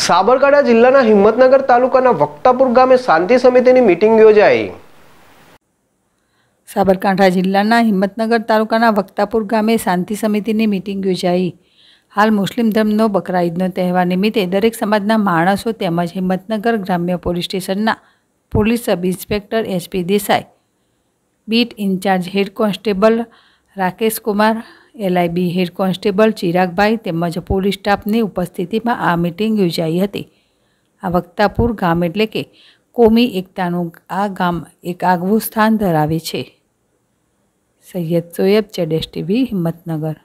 સાબરકાંઠા જિલ્લાના હિંમતનગર તાલુકાના વક્તાપુર ગામે શાંતિ સમિતિની મિટિંગ યોજાઈ સાબરકાંઠા જિલ્લાના હિંમતનગર તાલુકાના વક્તાપુર ગામે શાંતિ સમિતિની મિટિંગ યોજાઈ હાલ મુસ્લિમ ધર્મનો બકરા ઈદનો તહેવાર નિમિત્તે દરેક સમાજના માણસો તેમજ હિંમતનગર ગ્રામ્ય પોલીસ સ્ટેશનના police sub inspector SP Desai beat incharge head constable Rakesh Kumar LIB head constable Chiragbhai તેમજ પોલીસ સ્ટાફની ઉપસ્થિતિમાં આ મિટિંગ યોજાઈ હતી આ વક્તાપુર ગામ એટલે કે કોમી એકતાનું આ ગામ એક આગવું સ્થાન ધરાવે છે સૈયદ સોયબ ચેડેશ ટીવી હિંમતનગર